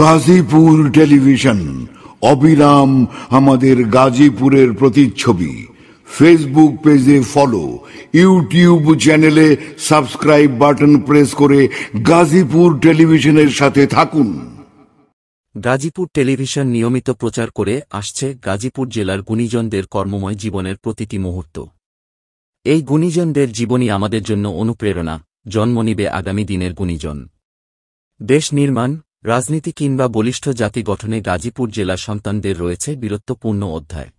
Gazipur television অবিরাম আমাদের গাজীপুরের প্রতিচ্ছবি ফেসবুক পেজে ফলো ইউটিউব চ্যানেলে সাবস্ক্রাইব বাটন প্রেস করে গাজীপুর টেলিভিশনের সাথে থাকুন গাজীপুর টেলিভিশন নিয়মিত প্রচার করে আসছে গাজীপুর জেলার গুণীজনদের কর্মময় জীবনের প্রতিটি মুহূর্ত এই গুণীজনদের জীবনী আমাদের জন্য অনুপ্রেরণা জন্ম নিবে আগামী দিনের গুণীজন দেশ নির্মাণ রাজনীতি কিংবা বলিষ্ঠ জাতি গঠনে গাজীপুর জেলা সন্তানদের রয়েছে বীরত্বপূর্ণ অধ্যায়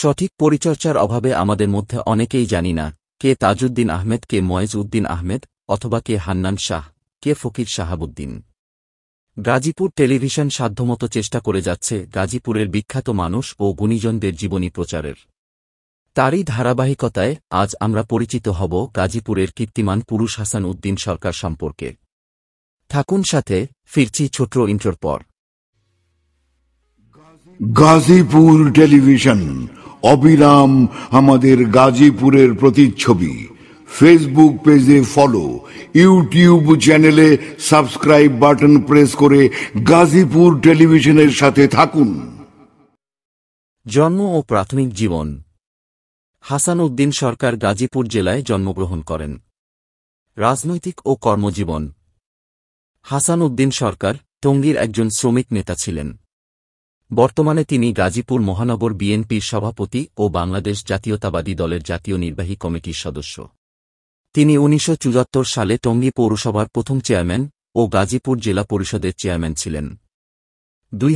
সঠিক পরিচর্চার অভাবে আমাদের মধ্যে অনেকেই জানি না কে তাজউদ্দিন আহমেদ কে ময়েজ উদ্দিন আহমেদ অথবা K Hannan Shah K Fakir Shahabuddin Gazipur television সাধ্যমতো চেষ্টা করে যাচ্ছে গাজীপুরের বিখ্যাত মানুষ ও গুণীজনদের জীবনী প্রচারের তারই ধারাবাহিকতায় আজ আমরা পরিচিত হব গাজীপুরের কীর্তিমান পুরুষ হাসান উদ্দিন সরকার সম্পর্কে থাকুন সাথে ফিরছি ছোট ইন্টোর পর গাজীপুর টেলিভিশন অবিরাম আমাদের গাজীপুরের প্রতিচ্ছবি ফেসবুক পেজে ফলো ইউটিউব চ্যানেলে সাবস্ক্রাইব বাটন প্রেস করে গাজীপুর টেলিভিশনের সাথে থাকুন জন্ম ও প্রাথমিক জীবন হাসান উদ্দিন সরকার গাজীপুর জেলায় জন্মগ্রহণ করেন রাজনৈতিক ও কর্মজীবন হাসান উদ্দিন সরকার টঙ্গীর একজন শ্রমিক নেতা ছিলেন বর্তমানে তিনি গাজীপুর মহানগর বিএনপির সভাপতি ও বাংলাদেশ জাতীয়তাবাদী দলের জাতীয় নির্বাহী কমিটির সদস্য তিনি উনিশশো সালে টঙ্গী পৌরসভার প্রথম চেয়ারম্যান ও গাজীপুর জেলা পরিষদের চেয়ারম্যান ছিলেন দুই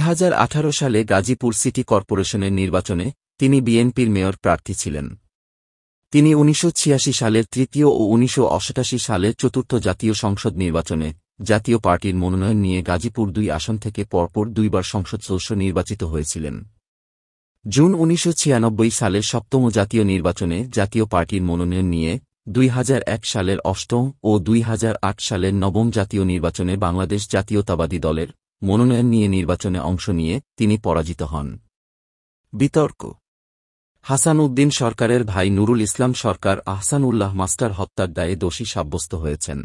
সালে গাজীপুর সিটি কর্পোরেশনের নির্বাচনে তিনি বিএনপির মেয়র প্রার্থী ছিলেন তিনি উনিশশো সালের তৃতীয় ও উনিশশো সালের চতুর্থ জাতীয় সংসদ নির্বাচনে জাতীয় পার্টির মনোনয়ন নিয়ে গাজীপুর দুই আসন থেকে পরপর দুইবার সংসদ সদস্য নির্বাচিত হয়েছিলেন জুন উনিশশো সালের সপ্তম জাতীয় নির্বাচনে জাতীয় পার্টির মনোনয়ন নিয়ে দুই সালের অষ্টম ও দুই সালের নবম জাতীয় নির্বাচনে বাংলাদেশ জাতীয়তাবাদী দলের মনোনয়ন নিয়ে নির্বাচনে অংশ নিয়ে তিনি পরাজিত হন বিতর্ক হাসান উদ্দিন সরকারের ভাই নুরুল ইসলাম সরকার আহসান উল্লাহ মাস্টার হত্যার দায়ে দোষী সাব্যস্ত হয়েছেন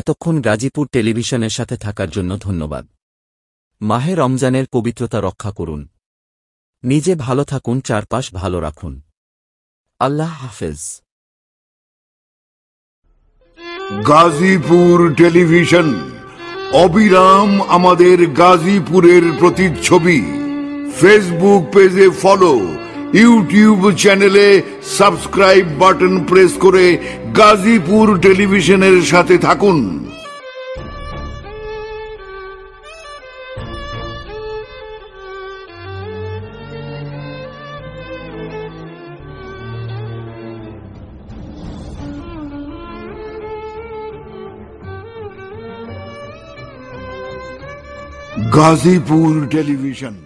এতক্ষণ গাজীপুর টেলিভিশনের সাথে থাকার জন্য ধন্যবাদ মাহে রমজানের পবিত্রতা রক্ষা করুন নিজে ভালো থাকুন চারপাশ ভালো রাখুন আল্লাহ হাফেজ গাজীপুর টেলিভিশন অবিরাম আমাদের গাজীপুরের প্রতিচ্ছবি ফেসবুক পেজে ফলো ইউটিউব চ্যানেলে সাবস্ক্রাইব বাটন প্রেস করে গাজীপুর টেলিভিশনের সাথে থাকুন গাজীপুর টেলিভিশন